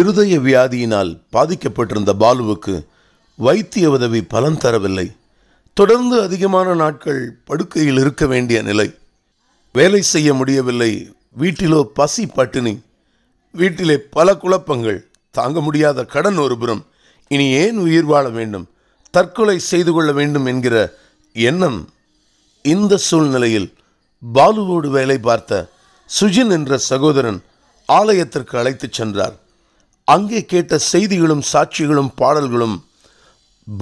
இருதய வியாதியினால் பாதிக்கப்பட்டிருந்த பாலுவுக்கு வைத்திய உதவி பலன் தரவில்லை தொடர்ந்து அதிகமான நாட்கள் படுக்கையில் இருக்க வேண்டிய நிலை வேலை செய்ய முடியவில்லை வீட்டிலோ பசி பட்டினி வீட்டிலே பல குழப்பங்கள் தாங்க முடியாத கடன் ஒருபுறம் இனி ஏன் உயிர் வாழ வேண்டும் தற்கொலை செய்து கொள்ள வேண்டும் என்கிற எண்ணம் இந்த சூழ்நிலையில் பாலுவோடு வேலை பார்த்த சுஜின் என்ற சகோதரன் ஆலயத்திற்கு அழைத்துச் சென்றார் அங்கே கேட்ட செய்திகளும் சாட்சிகளும் பாடல்களும்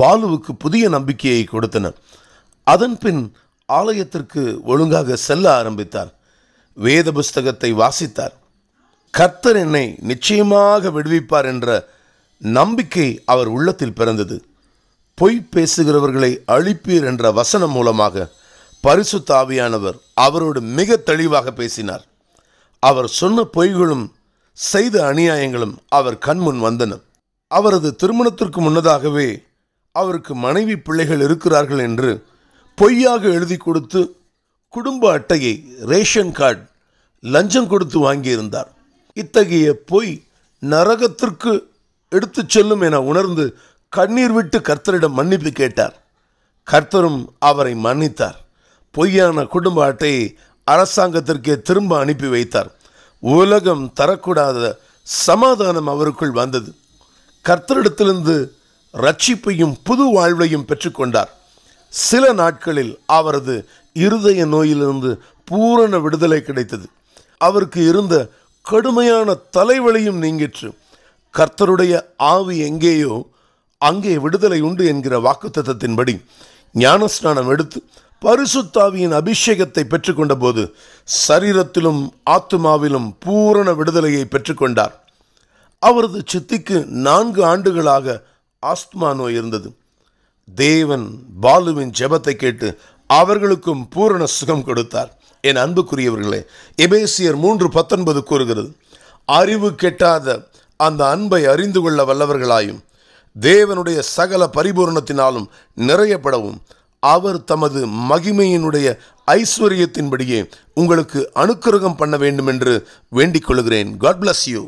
பாலுவுக்கு புதிய நம்பிக்கையை கொடுத்தன அதன் பின் ஆலயத்திற்கு ஒழுங்காக செல்ல ஆரம்பித்தார் வேத புஸ்தகத்தை வாசித்தார் கர்த்தர் என்னை நிச்சயமாக விடுவிப்பார் என்ற நம்பிக்கை அவர் உள்ளத்தில் பிறந்தது பொய் பேசுகிறவர்களை அழிப்பீர் என்ற வசனம் மூலமாக பரிசுத்தாவியானவர் அவரோடு மிக தெளிவாக பேசினார் அவர் சொன்ன பொய்களும் செய்த அநியாயங்களும் அவர் கண்முன் வந்தன அவரது திருமணத்திற்கு முன்னதாகவே அவருக்கு மனைவி பிள்ளைகள் இருக்கிறார்கள் என்று பொய்யாக எழுதி கொடுத்து குடும்ப அட்டையை ரேஷன் கார்டு லஞ்சம் கொடுத்து வாங்கியிருந்தார் இத்தகைய பொய் நரகத்திற்கு எடுத்துச் செல்லும் என உணர்ந்து கண்ணீர் விட்டு கர்த்தரிடம் மன்னிப்பு கேட்டார் கர்த்தரும் அவரை மன்னித்தார் பொய்யான குடும்ப அட்டையை அரசாங்கத்திற்கே திரும்ப அனுப்பி வைத்தார் உலகம் தரக்கூடாத சமாதானம் அவருக்குள் வந்தது கர்த்தரிடத்திலிருந்து ரட்சிப்பையும் புது வாழ்வையும் பெற்றுக்கொண்டார் சில நாட்களில் அவரது இருதய நோயிலிருந்து பூரண விடுதலை கிடைத்தது அவருக்கு இருந்த கடுமையான தலைவலியும் நீங்கிற்று கர்த்தருடைய ஆவி எங்கேயோ அங்கே விடுதலை உண்டு என்கிற வாக்குத்தத்தின்படி ஞானஸ்நானம் எடுத்து பரிசுத்தாவியின் அபிஷேகத்தை பெற்றுக்கொண்ட போது சரீரத்திலும் ஆத்மாவிலும் பூரண விடுதலையை பெற்றுக்கொண்டார் அவரது சித்திக்கு நான்கு ஆண்டுகளாக ஆஸ்துமா நோய் இருந்தது தேவன் பாலுவின் ஜெபத்தை கேட்டு அவர்களுக்கும் பூரண சுகம் கொடுத்தார் என் அன்புக்குரியவர்களே எபேசியர் மூன்று பத்தொன்பது கூறுகிறது அறிவு கெட்டாத அந்த அன்பை அறிந்து கொள்ள வல்லவர்களாயும் தேவனுடைய சகல பரிபூரணத்தினாலும் நிறையப்படவும் அவர் தமது மகிமையினுடைய ஐஸ்வர்யத்தின்படியே உங்களுக்கு அனுக்கிரகம் பண்ண வேண்டும் என்று வேண்டிக் கொள்கிறேன் காட் பிளஸ் யூ